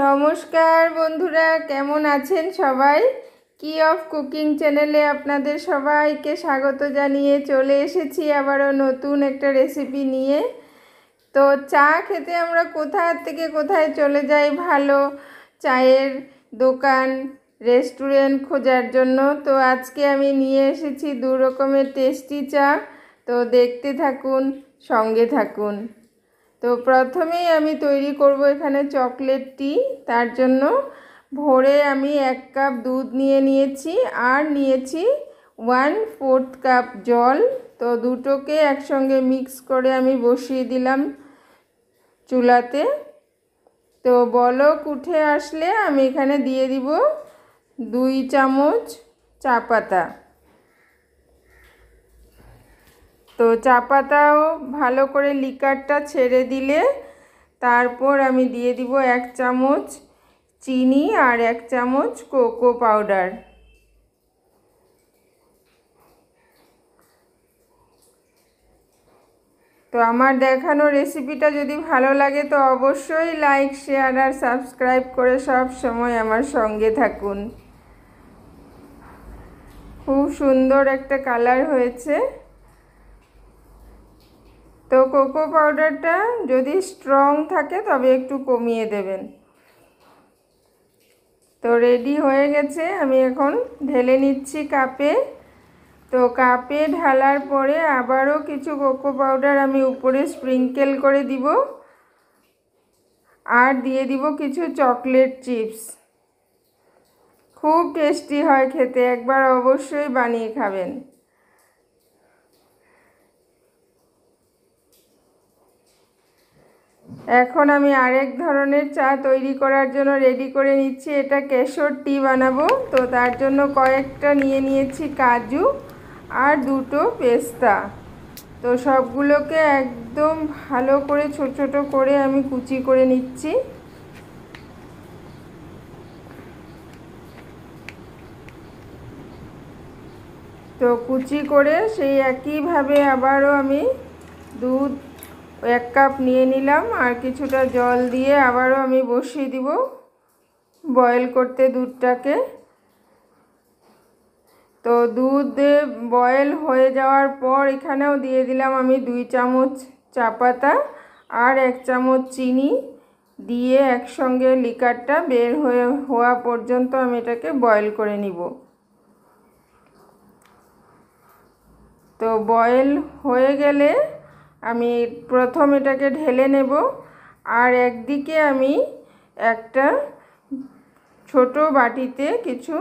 নমস্কার বন্ধুরা কেমন আছেন সবাই কি অফ কুকিং চ্যানেলে আপনাদের সবাইকে স্বাগত জানিয়ে চলে এসেছি আবারও নতুন একটা রেসিপি নিয়ে তো চা খেতে আমরা কোথা থেকে কোথায় চলে যাই ভালো চায়ের দোকান রেস্টুরেন্ট খোঁজার জন্য তো আজকে আমি নিয়ে এসেছি দু রকমের টেস্টি চা তো দেখতে থাকুন সঙ্গে থাকুন তো প্রথমেই আমি তৈরি করব এখানে চকলেট টি তার জন্য ভোরে আমি এক কাপ দুধ নিয়ে নিয়েছি আর নিয়েছি ওয়ান ফোর্থ কাপ জল তো দুটোকে একসঙ্গে মিক্স করে আমি বসিয়ে দিলাম চুলাতে তো বলক উঠে আসলে আমি এখানে দিয়ে দিব দুই চামচ চা পাতা তো চা পাতাও ভালো করে লিকারটা ছেড়ে দিলে তারপর আমি দিয়ে দিব এক চামচ চিনি আর এক চামচ কোকো পাউডার তো আমার দেখানো রেসিপিটা যদি ভালো লাগে তো অবশ্যই লাইক শেয়ার আর সাবস্ক্রাইব করে সব সময় আমার সঙ্গে থাকুন খুব সুন্দর একটা কালার হয়েছে তো কোকো পাউডারটা যদি স্ট্রং থাকে তবে একটু কমিয়ে দেবেন তো রেডি হয়ে গেছে আমি এখন ঢেলে নিচ্ছি কাপে তো কাপে ঢালার পরে আবারও কিছু কোকো পাউডার আমি উপরে স্প্রিঙ্কেল করে দিব আর দিয়ে দিব কিছু চকলেট চিপস খুব টেস্টি হয় খেতে একবার অবশ্যই বানিয়ে খাবেন এখন আমি আরেক ধরনের চা তৈরি করার জন্য রেডি করে নিচ্ছি এটা কেশর টি বানাবো তো তার জন্য কয়েকটা নিয়ে নিয়েছি কাজু আর দুটো পেস্তা তো সবগুলোকে একদম ভালো করে ছোট ছোট করে আমি কুচি করে নিচ্ছি তো কুচি করে সেই একইভাবে আবারও আমি দুধ এক কাপ নিয়ে নিলাম আর কিছুটা জল দিয়ে আবারও আমি বসিয়ে দিব বয়েল করতে দুধটাকে তো দুধ বয়েল হয়ে যাওয়ার পর এখানেও দিয়ে দিলাম আমি দুই চামচ চা পাতা আর এক চামচ চিনি দিয়ে একসঙ্গে লিকারটা বের হয়ে হওয়া পর্যন্ত আমি এটাকে বয়েল করে নিব তো বয়েল হয়ে গেলে আমি প্রথম এটাকে ঢেলে নেব আর একদিকে আমি একটা ছোট বাটিতে কিছু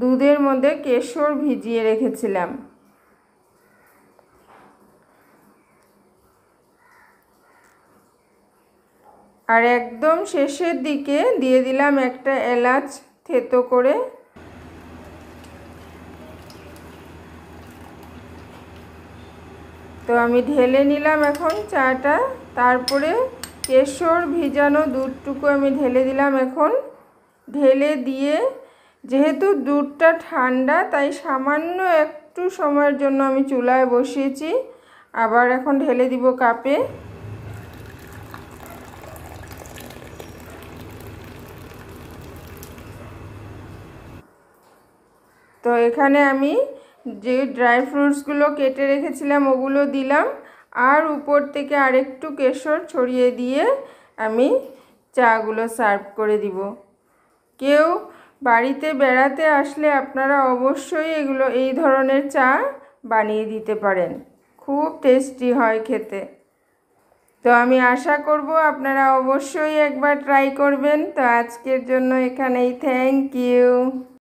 দুধের মধ্যে কেশর ভিজিয়ে রেখেছিলাম আর একদম শেষের দিকে দিয়ে দিলাম একটা এলাচ থেতো করে তো আমি ঢেলে নিলাম এখন চাটা তারপরে কেশর ভিজানো দুধটুকু আমি ঢেলে দিলাম এখন ঢেলে দিয়ে যেহেতু দুধটা ঠান্ডা তাই সামান্য একটু সময়ের জন্য আমি চুলায় বসিয়েছি আবার এখন ঢেলে দিব কাপে তো এখানে আমি যে ড্রাই ফ্রুটসগুলো কেটে রেখেছিলাম ওগুলো দিলাম আর উপর থেকে আরেকটু কেশর ছড়িয়ে দিয়ে আমি চাগুলো সার্ভ করে দিব কেউ বাড়িতে বেড়াতে আসলে আপনারা অবশ্যই এগুলো এই ধরনের চা বানিয়ে দিতে পারেন খুব টেস্টি হয় খেতে তো আমি আশা করব আপনারা অবশ্যই একবার ট্রাই করবেন তো আজকের জন্য এখানেই থ্যাংক ইউ